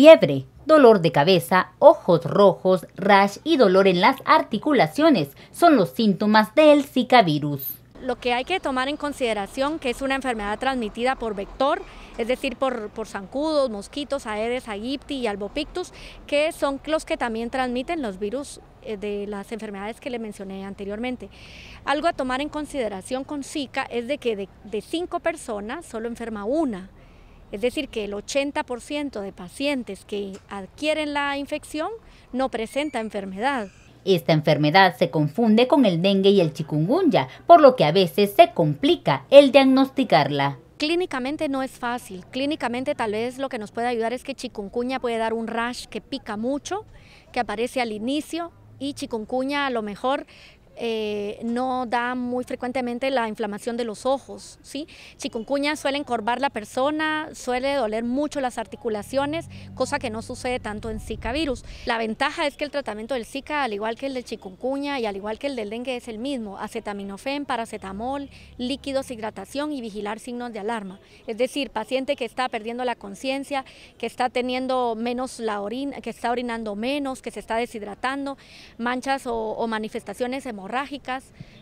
fiebre, dolor de cabeza, ojos rojos, rash y dolor en las articulaciones son los síntomas del Zika virus lo que hay que tomar en consideración que es una enfermedad transmitida por vector, es decir, por, zancudos, mosquitos, aedes aegypti y albopictus, que son los que también transmiten los virus eh, de las enfermedades que le mencioné anteriormente. Algo a tomar en consideración con Zika es de que de cinco personas solo enferma una. Es decir, que el 80% de pacientes que adquieren la infección no presenta enfermedad. Esta enfermedad se confunde con el dengue y el chikungunya, por lo que a veces se complica el diagnosticarla. Clínicamente no es fácil. Clínicamente tal vez lo que nos puede ayudar es que chikungunya puede dar un rash que pica mucho, que aparece al inicio y chikungunya a lo mejor eh, no da muy frecuentemente la inflamación de los ojos. ¿sí? Chikungunya suele encorvar la persona, suele doler mucho las articulaciones, cosa que no sucede tanto en Zika virus. La ventaja es que el tratamiento del Zika, al igual que el de chikungunya y al igual que el del dengue, es el mismo. Acetaminofén, paracetamol, líquidos, hidratación y vigilar signos de alarma. Es decir, paciente que está perdiendo la conciencia, que está teniendo menos la orina, que está orinando menos, que se está deshidratando, manchas o, manifestaciones hemorrágicas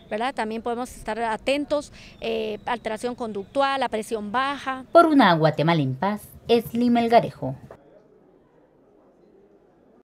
¿verdad? También podemos estar atentos, eh, alteración conductual, la presión baja. Por una Guatemala en paz, es Lima El Garejo.